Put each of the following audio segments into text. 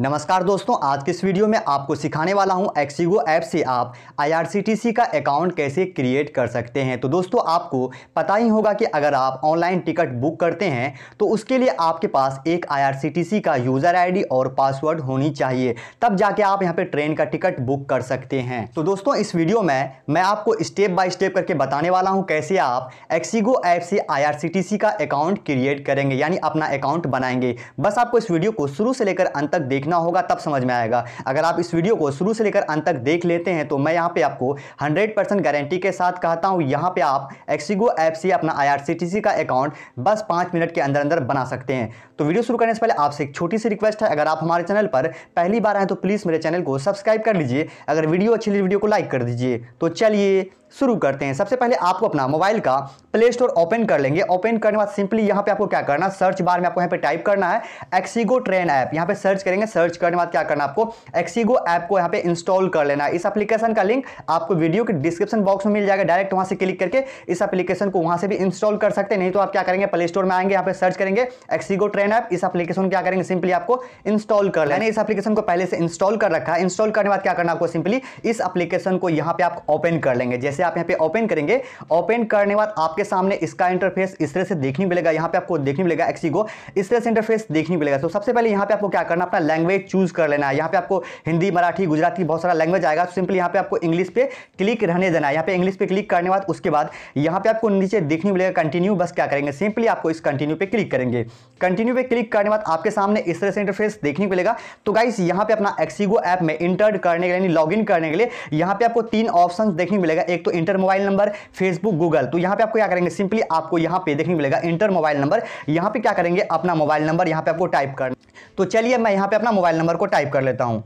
नमस्कार दोस्तों आज के इस वीडियो में आपको सिखाने वाला हूं एक्सीगो ऐप से आप आईआरसीटीसी का अकाउंट कैसे क्रिएट कर सकते हैं तो दोस्तों आपको पता ही होगा कि अगर आप ऑनलाइन टिकट बुक करते हैं तो उसके लिए आपके पास एक आईआरसीटीसी का यूज़र आईडी और पासवर्ड होनी चाहिए तब जाके आप यहाँ पर ट्रेन का टिकट बुक कर सकते हैं तो दोस्तों इस वीडियो में मैं आपको स्टेप बाय स्टेप करके बताने वाला हूँ कैसे आप एक्सीगो ऐप से आई का अकाउंट क्रिएट करेंगे यानी अपना अकाउंट बनाएंगे बस आपको इस वीडियो को शुरू से लेकर अंत तक देख देखना होगा तब समझ में आएगा अगर आप इस वीडियो को शुरू से लेकर अंत तक देख लेते हैं तो मैं यहाँ पे आपको 100% गारंटी के साथ कहता हूँ यहाँ पे आप एक्सीगो ऐप से अपना आईआरसीटीसी का अकाउंट बस पाँच मिनट के अंदर अंदर बना सकते हैं तो वीडियो शुरू करने से पहले आपसे एक छोटी सी रिक्वेस्ट है अगर आप हमारे चैनल पर पहली बार आए तो प्लीज़ मेरे चैनल को सब्सक्राइब कर लीजिए अगर वीडियो अच्छी लगी वीडियो को लाइक कर दीजिए तो चलिए शुरू करते हैं सबसे पहले आपको अपना मोबाइल का प्ले स्टोर ओपन कर लेंगे ओपन करने के बाद सिंपली यहाँ पे आपको क्या करना सर्च बार में आपको यहाँ पे टाइप करना है एक्सीगो ट्रेन ऐप यहाँ पे सर्च करेंगे सर्च करने के बाद क्या करना आपको एक्सीगो ऐप को यहाँ पे इंस्टॉल कर लेना है इस एप्लीकेशन का लिंक आपको वीडियो के डिस्क्रिप्शन बॉक्स में मिल जाएगा डायरेक्ट वहाँ से क्लिक करके इस एप्लीकेशन को वहाँ से भी इंस्टॉल कर सकते हैं नहीं तो आप क्या करेंगे प्ले स्टोर में आएंगे यहाँ पे सर्च करेंगे एक्सीगो ट्रेन ऐप इस एप्लीकेशन क्या करेंगे सिंपली आपको इंस्टॉल कर लेना इस एप्लीकेशन को पहले से इंस्टॉल कर रखा है इंस्टॉल करने के बाद क्या करना आपको सिंपली इस एप्लीकेशन को यहाँ पे आप ओपन कर लेंगे जैसे जैसे आप यहाँ पे ओपन करेंगे ओपन करने बाद आपके सामने इसका इंटरफेस इस तरह से देखने मिलेगा यहाँ पे आपको देखने मिलेगा एक्सी को इस तरह से इंटरफेस देखने मिलेगा तो सबसे पहले यहाँ पे आपको क्या करना अपना लैंग्वेज चूज कर लेना है यहाँ पे आपको हिंदी मराठी गुजराती बहुत सारा लैंग्वेज आएगा सिंपली तो यहाँ पे आपको इंग्लिश पे क्लिक रहने देना है यहाँ पे इंग्लिश पे क्लिक करने बाद उसके बाद यहाँ पे आपको नीचे देखने मिलेगा कंटिन्यू बस क्या करेंगे सिंपली आपको इस कंटिन्यू पे क्लिक करेंगे कंटिन्यू पे क्लिक करने बाद आपके सामने इस तरह से इंटरफेस देखने मिलेगा तो गाइस यहाँ पे अपना एक्सीगो ऐप में इंटर करने के लिए लॉग इन करने के लिए यहाँ पे आपको तीन ऑप्शन देखने मिलेगा एक तो तो enter mobile number Facebook Google तो यहां पे आपको क्या करेंगे सिंपली आपको यहां पे देखने मिलेगा इंटर मोबाइल नंबर यहां पे क्या करेंगे अपना मोबाइल नंबर यहां पे आपको टाइप करना तो चलिए मैं यहां पे अपना मोबाइल नंबर को टाइप कर लेता हूं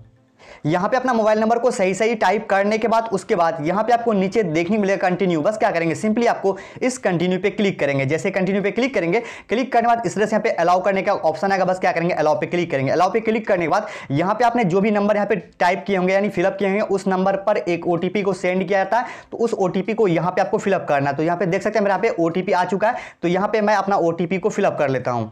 यहाँ पे अपना मोबाइल नंबर को सही सही टाइप करने के बाद उसके बाद यहाँ पे आपको नीचे देखने मिलेगा कंटिन्यू बस क्या करेंगे सिंपली आपको इस कंटिन्यू पे क्लिक करेंगे जैसे कंटिन्यू पे क्लिक करेंगे क्लिक करने के बाद इस तरह से यहाँ पे अलाउ करने का ऑप्शन आएगा बस क्या करेंगे अलाउ पे क्लिक करेंगे अलाउ पे क्लिक करने के बाद यहाँ पे आपने जो भी नंबर यहाँ पे टाइप किए होंगे यानी फिलअप किए होंगे उस नंबर पर एक ओ को सेंड किया जाता है तो उस ओ को यहाँ पे आपको फिलअप करना है तो यहाँ पे देख सकते हैं मेरे यहाँ पे ओ आ चुका है तो यहाँ पे मैं अपना ओ को फिलअप कर लेता हूँ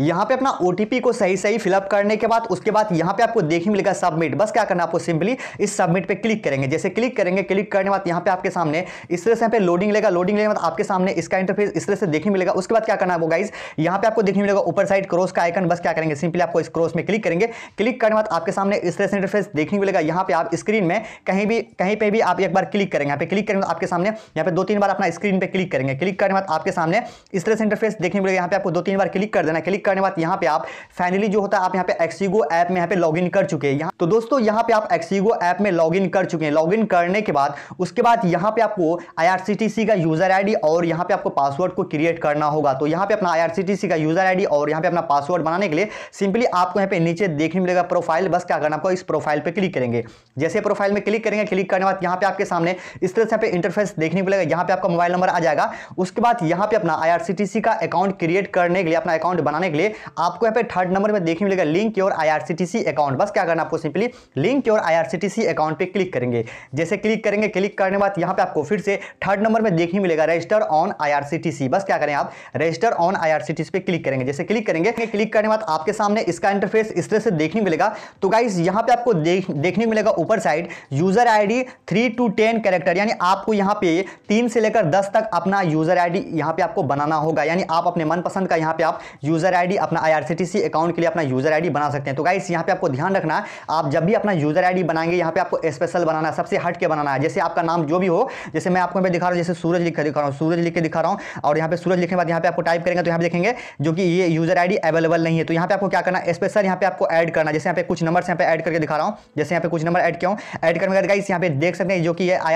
यहाँ पे अपना ओ को सही सही फिलअप करने के बाद उसके बाद यहाँ पे आपको देखने मिलेगा सबमिट बस क्या करना आपको सिंपली इस सबमिट पे क्लिक करेंगे जैसे क्लिक करेंगे क्लिक करने के बाद यहाँ पे आपके सामने इस तरह से यहां पे लोडिंग लेगा लोडिंग लेने के बाद आपके सामने इसका इंटरफेस इस तरह से देखने मिलेगा उसके बाद क्या करना आपको गाइस यहाँ पे आपको देखने मिलेगा ऊपर साइड क्रॉस का आइकन बस क्या करेंगे सिंपली आपको इस क्रॉस में क्लिक करेंगे क्लिक करने के बाद आपके सामने इस तरह से इंटरफेस देखने मिलेगा यहाँ पे आप स्क्रीन में कहीं भी कहीं पर भी आप एक बार क्लिक करेंगे यहाँ पे क्लिक करेंगे आपके सामने यहाँ पे दो तीन बार अपना स्क्रीन पर क्लिक करेंगे क्लिक करने के बाद आपके सामने इस तरह से इंटरफेस देखने मिलेगा यहाँ पे आपको दो तीन बार क्लिक कर देना क्लिक करने बाद यहाँ पे आप फाइनली जो होता है आप यहाँ पे एक्सीगो ऐप में यहाँ पे लॉग कर चुके हैं तो दोस्तों यहाँ पे आप एक्सीगो ऐप में लॉग कर चुके हैं लॉग करने के बाद उसके बाद यहाँ पे आपको आई का यूजर आई और यहाँ पे आपको पासवर्ड को क्रिएट करना होगा तो यहाँ पे अपना आई का यूजर आई और यहाँ पे अपना पासवर्ड बनाने के लिए सिंपली आपको यहाँ पे नीचे देखने मिलेगा प्रोफाइल बस क्या करना आपको इस प्रोफाइल पर क्लिक करेंगे जैसे प्रोफाइल में क्लिक करेंगे क्लिक करने बाद यहाँ पे आपके सामने इस तरह से इंटरफेस देखने को मिलेगा यहाँ पे आपका मोबाइल नंबर आ जाएगा उसके बाद यहाँ पे अपना आई का अकाउंट क्रिएट करने के लिए अपना अकाउंट बनाने के के लिए आपको यहाँ पे थर्ड नंबर में देखने मिलेगा लिंक योर आईआरसीटीसी अकाउंट बस क्या करना आपको simply link your IRCTC account पे क्लिक करेंगे जैसे क्लिक करेंगे क्लिक करने के बाद यहाँ पे आपको फिर से थर्ड नंबर में देखने मिलेगा रजिस्टर ऑन आईआरसीटीसी बस क्या करें आप रजिस्टर ऑन आईआरसीटीसी पे क्लिक करेंगे जैसे क्लिक करेंगे क्लिक करने के बाद आपके सामने इसका इंटरफेस इस तरह से देखने मिलेगा तो गाइज यहाँ पे आपको देखने मिलेगा ऊपर side user ID three two ten character यानी आपको यहाँ पे तीन से लेकर दस तक अपना यूजर आईडी यहाँ पे आपको बनाना होगा यानी आप अपने मनपसंद का यहाँ पे आप यूजर आई आईडी अपना आईआरसीटीसी अकाउंट के लिए अपना यूज़र आईडी बना सकते हैं तो गाइस यहां पे आपको ध्यान रखना आप जब भी अपना यूज़र आईडी बनाएंगे यहां पे आपको स्पेशल बनाना है सबसे हट के बनाना है जैसे आपका नाम जो भी हो जैसे मैं आपको मैं दिखा रहा हूँ जैसे सूरज लिख दिखा रहा हूँ सूरज लिख के दिखा रहा हूँ और यहाँ पे सूरज लिखने के बाद यहाँ पे आपको टाइप करेंगे तो यहाँ पे देखेंगे जो कि ये यूज़र आईडी अवेलेबल नहीं है तो यहाँ पे आपको क्या करना स्पेशल यहाँ पे आपको एड करना जैसे यहाँ पे कुछ नंबर यहाँ पे एड करके दिखा रहा हूँ जैसे यहाँ पे कुछ नंबर एड किया एड करने के गाइस यहाँ पे देख सकते हैं जो कि ये आई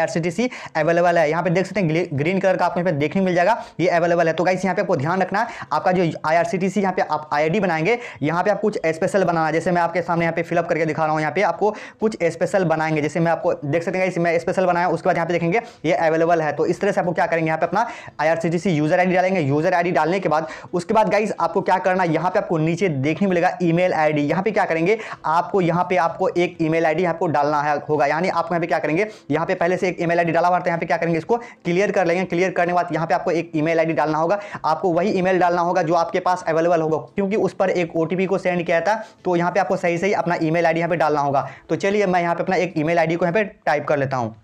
अवेलेबल है यहाँ पे देख सकते हैं ग्रीन कलर का आपको यहाँ पे देखने मिल जाएगा ये अवेलेबल है तो गाइस यहाँ पे आपको ध्यान रखना आपका जो I R C T C यहाँ पे पे आप आईडी बनाएंगे यहाँ पे आप कुछ स्पेशल बनाना जैसे मैं आपके सामने यहाँ पे फिलअप करके दिखा रहा हूँ यहाँ पे आपको कुछ स्पेशल बनाएंगे जैसे मैं आपको देख सकते हैं मैं स्पेशल बनाया उसके बाद यहाँ पे देखेंगे ये अवेलेबल है तो इस तरह से आपको क्या करेंगे यहाँ पे अपना आई यूजर आई डालेंगे यूजर आई डालने के बाद उसके बाद गाइज आपको क्या करना यहाँ पे आपको नीचे देखने मिलेगा ई मेल आई यहाँ पे क्या करेंगे आपको यहाँ पे आपको एक ई मेल आई आपको डालना होगा यानी आपको यहाँ पे क्या करेंगे यहाँ पे पहले से एक ई मेल डाला हुआ यहाँ पे क्या करेंगे इसको क्लियर कर लेंगे क्लियर करने के बाद यहाँ पे आपको एक ई मेल डालना होगा आपको वही ई डालना होगा जो आपके पास अवेलेबल होगा होगा क्योंकि उस पर एक ओ को सेंड किया था तो यहाँ पर आपको सही सही अपना ई मेल यहाँ पर डालना होगा तो चलिए मैं यहाँ पर अपना एक ई मेल को यहाँ पर टाइप कर लेता हूँ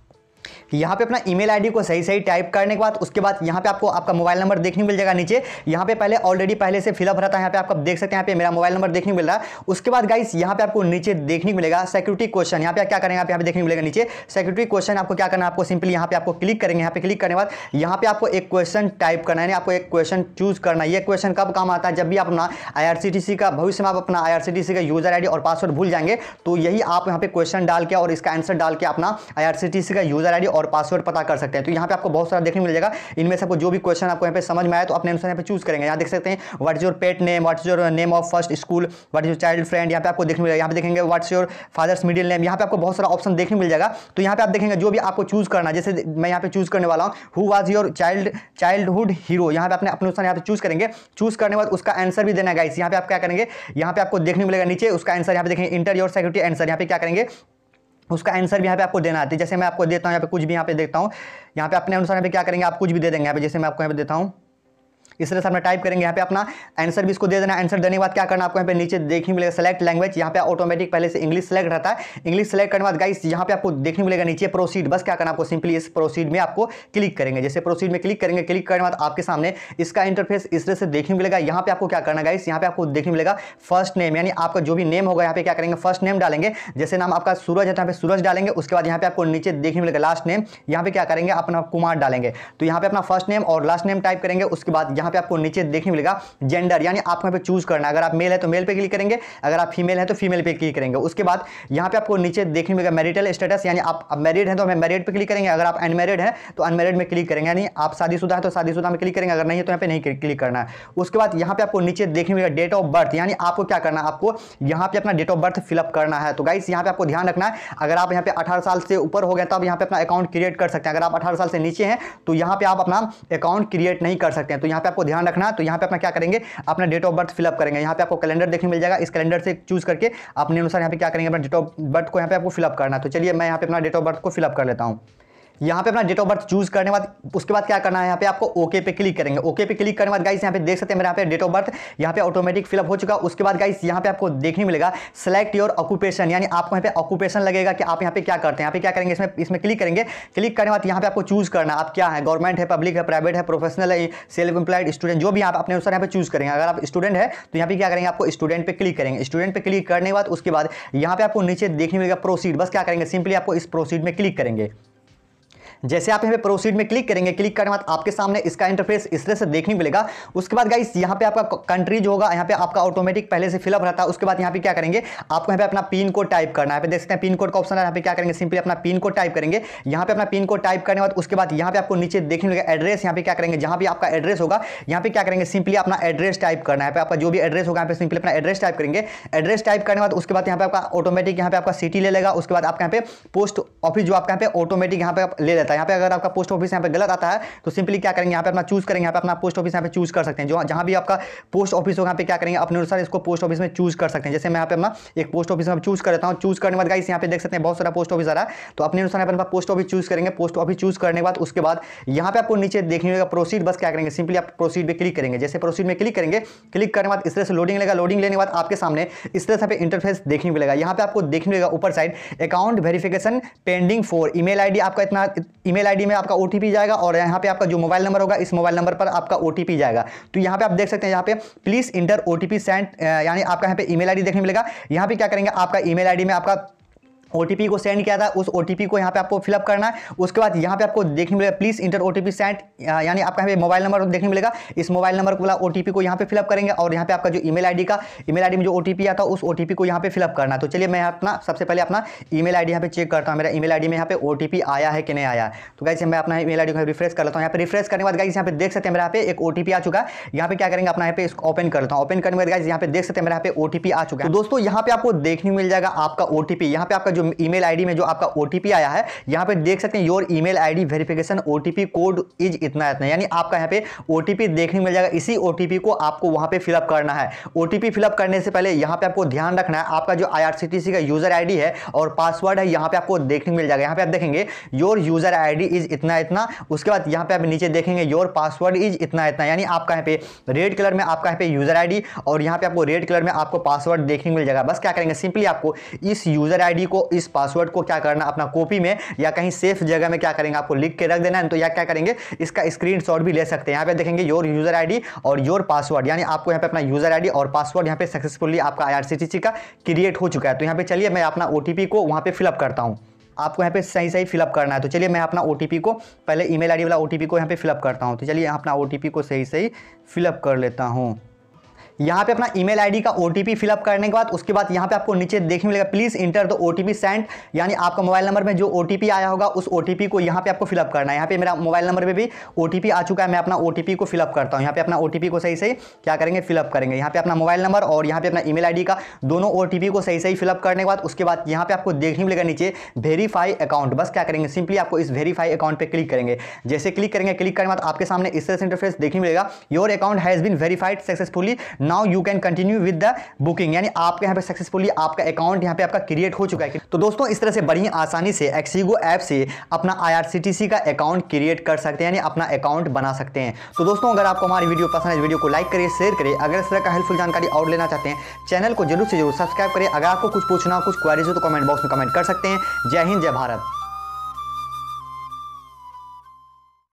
यहाँ पे अपना ईमेल आईडी को सही सही टाइप करने के बाद उसके बाद यहाँ पे आपको आपका मोबाइल नंबर देखने मिल जाएगा नीचे यहाँ पे पहले ऑलरेडी पहले से फिलअप रहता है यहाँ पे आप देख सकते हैं यहाँ पे मेरा मोबाइल नंबर देखने मिल रहा है उसके बाद गाइस यहाँ पे आपको नीचे देखने को मिलेगा सिक्योरिटी क्वेश्चन यहाँ पे क्या करेंगे आप यहाँ पे देखने को मिलेगा नीचे सिक्योरिटी क्वेश्चन आपको क्या करना है आपको सिंपली यहाँ पे आपको क्लिक करेंगे यहाँ पे क्लिक करने के बाद यहाँ पे आपको एक क्वेश्चन टाइप करना है आपको एक क्वेश्चन चूज करना ये क्वेश्चन कब काम आता है जब भी अपना आई का भविष्य में आप अपना आई का यूजर आई और पासवर्ड भूल जाएंगे तो यही आप यहाँ पे क्वेश्चन डाल के और इसका आंसर डाल के अपना आई का यूजर आईडी और पासवर्ड पता कर सकते हैं तो यहाँ पे आपको बहुत सारा देखने मिल जाएगा इनमें से आपको जो भी क्वेश्चन आपको यहाँ पे समझ में आया तो अपने अनुसार यहाँ पे चूज करेंगे यहाँ देख सकते हैं what is your pet name what is your name of first school what is your child friend यहाँ पे आपको देखने मिलेगा यहाँ पे देखेंगे what's your father's middle name यहाँ पे आपको बहुत सारा ऑप्शन देखने मिल जाएगा तो यहाँ पे आप देखेंगे जो भी आपको चूज करना जैसे मैं यहाँ पे चूज करने वाला हूँ who was your child childhood hero यहाँ पे अपने अपने अनुसार यहाँ पे चूज करेंगे चूज करने के बाद उसका आंसर भी देना गाइस यहाँ पे आप क्या करेंगे यहाँ पे आपको देखने मिलेगा नीचे उसका आंसर यहाँ पे देखेंगे इंटर योर सिक्योरिटी आंसर यहाँ पे क्या करेंगे उसका आंसर भी यहाँ पे आपको देना है जैसे मैं आपको देता हूँ यहाँ पे कुछ भी यहाँ पे देखता हूँ यहाँ पे अपने अनुसार यहाँ पे क्या करेंगे आप कुछ भी दे देंगे यहाँ पे जैसे मैं आपको यहाँ पे देता हूँ इस तरह से अपना टाइप करेंगे यहाँ पे अपना आंसर भी इसको दे देना आंसर देने के बाद क्या करना आपको यहाँ पे नीचे देखने मिलेगा सेलेक्ट लैंग्वेज यहाँ पे ऑटोमेटिक पहले से इंग्लिश सेलेक्ट रहता है इंग्लिश सेलेक्ट करने के बाद गाइस यहाँ पे आपको देखने मिलेगा नीचे प्रोसीड बस क्या करना आपको सिंपली इस प्रोसीड में आपको क्लिक करेंगे जैसे प्रोसीड में क्लिक करेंगे क्लिक करने के बाद आपके सामने इसका इंटरफेस इस तरह से देखने मिलेगा यहाँ पे आपको क्या करना गाइस यहाँ पे आपको देखने मिलेगा फर्स्ट नेम यानी आपका जो भी नेम होगा यहाँ पे क्या करेंगे फर्स्ट नेम डालेंगे जैसे नाम आपका सूरज है यहाँ पे सूरज डालेंगे उसके बाद यहाँ पे आपको नीचे देखने मिलेगा लास्ट नेम यहाँ पे क्या करेंगे अपना कुमार डालेंगे तो यहाँ पे अपना फर्स्ट नेम और लास्ट नेम टाइप करेंगे उसके बाद यहाँ पे आपको नीचे देखने मिलेगा जेंडर यानी आपको यहाँ पे चूज करना अगर आप मेल है तो मेल पे क्लिक करेंगे अगर आप फीमेल है तो फीमेल पे क्लिक करेंगे उसके बाद यहाँ पे आपको नीचे देखने मिलेगा मैरिटल स्टेटस यानी आप मैरिड है तो हमें मैरिड पर क्लिक करेंगे अगर आप अनमेरिड है तो अनमेरिड में क्लिक करेंगे यानी आप शादीशुदा है तो शादीशुदा में क्लिक करेंगे अगर नहीं है तो यहाँ पे नहीं क्लिक करना है उसके बाद यहाँ पे आपको नीचे देखने मिलेगा डेट ऑफ बर्थ यानी आपको क्या करना है आपको यहाँ पे अपना डेट ऑफ बर्थ फिलअप करना है तो गाइस यहाँ पे आपको ध्यान रखना है अगर आप यहाँ पे अठारह साल से ऊपर हो गए तो आप यहाँ पे अपना अकाउंट क्रिएट कर सकते हैं अगर आप अठारह साल से नीचे हैं तो यहाँ पे आप अपना अकाउंट क्रिएट नहीं कर सकते हैं तो यहाँ पे आपको ध्यान रखना तो यहाँ पे अपना क्या करेंगे अपना डेट ऑफ बर्थ फिलअप करेंगे यहाँ पे आपको कैलेंडर देखने मिल जाएगा इस कैलेंडर से चूज करके अपने अनुसार यहाँ पे क्या करेंगे अपना डेट ऑफ बर्थ को यहाँ पे आपको फिलअप करना तो चलिए मैं यहाँ पे अपना डेट ऑफ बर्थ को फिलअप कर लेता हूँ यहाँ पे अपना डेट ऑफ बर्थ चूज करने बाद उसके बाद क्या करना है यहाँ पे आपको ओके पे क्लिक करेंगे ओके पे क्लिक करने बाद गाइस यहाँ पे देख सकते हैं मेरा यहाँ पे डेट ऑफ बर्थ यहाँ पे ऑटोमेटिक फिलअप हो चुका उसके बाद गाइस यहाँ पे आपको देखने मिलेगा सेलेक्ट योर ऑक्यूपेशन यानी आपको यहाँ पे ऑक्यूपेशन लगेगा कि आप यहाँ पे क्या करते हैं यहाँ पे क्या करेंगे इसमें इसमें क्लिक करेंगे क्लिक करने बाद यहाँ पे आपको चूज करना आप क्या है गवर्नमेंट है पब्लिक है प्राइवेट है प्रोफेशनल है सेल्फ एम्प्लॉयड स्टूडेंट जो भी आप अपने अनुसार यहाँ पे चूज करेंगे अगर आप स्टूडेंट है तो यहाँ पे क्या करेंगे आपको स्टूडेंट पे क्लिक करेंगे स्टूडेंट पे क्लिक करने के बाद उसके बाद यहाँ पे आपको नीचे देखने मिलेगा प्रोसीड बस क्या करेंगे सिंपली आपको इस प्रोसीड में क्लिक करेंगे जैसे आप यहाँ पे प्रोसीड में क्लिक करेंगे क्लिक करने के बाद आपके सामने इसका इंटरफेस इस तरह से देखने मिलेगा उसके बाद गाइस यहाँ पे आपका कंट्री जो होगा यहाँ पे आपका ऑटोमेटिक पहले से फिलअप रहता है उसके बाद यहाँ पे क्या करेंगे आपको यहाँ पे अपना पिन कोड टाइप करना है देख सकते हैं पिन कोड का ऑप्शन है यहाँ पे क्या करेंगे सिंपली अपना पिन कोड टाइप करेंगे यहाँ पे अपना पिन कोड टाइप करने बाद उसके बाद यहाँ पे आपको नीचे देखने मिलेगा एड्रेस यहाँ पे क्या करेंगे जहाँ भी आपका एड्रेस होगा यहाँ पे क्या करेंगे सिंपली अपना एड्रेस टाइप करना है आपका जो भी एड्रेस होगा यहाँ पे सिंपली अपना एड्रेस टाइप करेंगे एड्रेस टाइप करने बाद उसके बाद यहाँ पे आपका ऑटोमेटिक यहाँ पे आपका सिटी ले लेगा उसके बाद आपके यहाँ पे पोस्ट ऑफिस जो आपके यहाँ पे ऑटोमेटिक यहाँ पे ले लेता रहता है यहाँ पे अगर आपका पोस्ट ऑफिस यहाँ पे गलत आता है तो सिंपली क्या करेंगे यहाँ पे अपना चूज करेंगे यहाँ पे अपना पोस्ट ऑफिस यहाँ पे चूज कर सकते हैं जो जहाँ भी आपका पोस्ट ऑफिस हो यहाँ पे क्या करेंगे अपने अनुसार इसको पोस्ट ऑफिस में चूज कर सकते हैं जैसे मैं यहाँ पे अपना एक पोस्ट ऑफिस में चूज कर देता हूँ चूज करने बाद गाइस यहाँ पे देख सकते हैं बहुत सारा पोस्ट ऑफिस आ रहा है तो अपने अनुसार यहाँ पर पोस्ट ऑफिस चूज करेंगे पोस्ट ऑफिस चूज करने के बाद उसके बाद यहाँ पे आपको नीचे देखने होगा प्रोसीड बस क्या करेंगे सिंपली आप प्रोसीड पर क्लिक करेंगे जैसे प्रोसीड में क्लिक करेंगे क्लिक करने बाद इस तरह से लोडिंग लेगा लोडिंग लेने के बाद आपके सामने इस तरह से इंटरफेस देखने को मिलेगा यहाँ पे आपको देखने मिलेगा ऊपर side account verification pending for email ID आपका इतना ईमेल आईडी में आपका ओटीपी जाएगा और यहाँ पे आपका जो मोबाइल नंबर होगा इस मोबाइल नंबर पर आपका ओटीपी जाएगा तो यहाँ पे आप देख सकते हैं यहाँ पे प्लीज इंटर ओटीपी सेंड यानी आपका यहाँ पे ईमेल आईडी देखने मिलेगा यहाँ पे क्या करेंगे आपका ईमेल आईडी में आपका ओ को सेंड किया था उस ओ को यहाँ पे आपको फिलअप करना है उसके बाद यहाँ पे आपको देखने मिलेगा please enter O T send यानी आपका यहाँ पे मोबाइल नंबर देखने मिलेगा इस मोबाइल नंबर वाला ओ को यहाँ पे फिलअप करेंगे और यहाँ पे आपका जो ईमेल आईडी का ईमेल आईडी में जो ओ टी आता उस ओ को यहाँ पे फिलअप करना है तो चलिए मैं अपना सबसे पहले अपना ई मेल यहाँ पे चेक करता हूँ मेरा ई मेल में यहाँ पे ओ आया है कि नहीं आया तो गाइस मैं अपना ई मेल को रिफ्रेश कर लेता हूँ यहाँ पे रिफ्रेश करने के बाद गाइस यहाँ पे देख सकते हैं मेरा यहाँ पे एक ओ आ चुका है यहाँ पे क्या करेंगे अपना यहाँ पे इसको ओपन करता हूँ ओपन करने के बाद गाइस यहाँ पे देख सकते हैं मेरा यहाँ पे ओ आ चुका है दोस्तों यहाँ पे आपको देखने मिल जाएगा आपका ओ यहाँ पे आपका जो जो ईमेल आईडी में जो आपका ओटीपी आया है यहाँ पे देख सकते हैं your email ID verification OTP code is इतना इतना यानी आपका यहाँ पे ओटीपी देखने मिल जाएगा इसी ओटीपी को आपको वहाँ पे फिलअप करना है ओटीपी फिलअप करने से पहले यहाँ पे आपको ध्यान रखना है आपका जो आईआरसीटीसी का यूजर आईडी है और पासवर्ड है यहाँ पे आपको देखने मिल जाएगा यहाँ पे आप देखेंगे योर यूजर आईडी इज इतना इतना उसके बाद यहाँ पे आप नीचे देखेंगे योर पासवर्ड इज इतना इतना यानी आपका यहाँ पे रेड कलर में आपका यहाँ पे यूजर आईडी और यहाँ पे आपको रेड कलर में आपको पासवर्ड देखने मिल जाएगा बस क्या करेंगे सिंपली आपको इस यूजर आईडी को इस पासवर्ड को क्या करना अपना कॉपी में या कहीं सेफ जगह में क्या करेंगे आपको लिख के रख देना है तो या क्या करेंगे इसका स्क्रीन भी ले सकते हैं यहाँ पे देखेंगे योर यूज़र आई और योर पासवर्ड यानी आपको यहाँ पे अपना यूज़र आई और पासवर्ड यहाँ पे सक्सेसफुली आपका आई का क्रिएट हो चुका है तो यहाँ पे चलिए मैं अपना ओ को वहाँ पे फिलअप करता हूँ आपको यहाँ पे सही सही फिलअप करना है तो चलिए मैं अपना ओ को पहले ईमेल आईडी वाला ओ को यहाँ पे फिलअप करता हूँ तो चलिए अपना ओ को सही सही फिलअप कर लेता हूँ यहाँ पे अपना ईमेल आईडी का ओटीपी फिलअप करने के बाद उसके बाद यहाँ पे आपको नीचे देखने मिलेगा please enter the OTP send यानी आपका मोबाइल नंबर में जो ओटीपी आया होगा उस ओटीपी को यहाँ पे आपको फिलअप करना है यहाँ पे मेरा मोबाइल नंबर पर भी ओटीपी आ चुका है मैं अपना ओटीपी को फिलअप करता हूँ यहाँ पे अपना ओटीपी को सही सही क्या करेंगे फिलअप करेंगे यहाँ पे अपना मोबाइल नंबर और यहाँ पे अपना ईमेल आईडी का दोनों ओटीपी को सही सही फिलअप करने के बाद उसके बाद यहाँ पे आपको देखने मिलेगा नीचे वेरीफाई अकाउंट बस क्या करेंगे सिंपली आपको इस वेरीफाई अकाउंट पर क्लिक करेंगे जैसे क्लिक करेंगे क्लिक करने के बाद आपके सामने इस तरह से इंटरफेस देखने मिलेगा your account has been verified successfully now you can continue with the booking यानी आपके यहाँ पे सक्सेसफुली आपका अकाउंट यहाँ पे आपका क्रिएट हो चुका है तो दोस्तों इस तरह से बड़ी आसानी से एक्सीगो ऐप से अपना आई का अकाउंट क्रिएट कर सकते हैं यानी अपना अकाउंट बना सकते हैं तो दोस्तों अगर आपको हमारी वीडियो पसंद है वीडियो को लाइक करिए शेयर करिए अगर इस तरह का हेल्पफुल जानकारी और लेना चाहते हैं चैनल को जरूर से जरूर सब्सक्राइब करें अगर आपको कुछ पूछना कुछ क्वारीज हो तो कमेंट बॉक्स में कमेंट कर सकते हैं जय हिंद जय भारत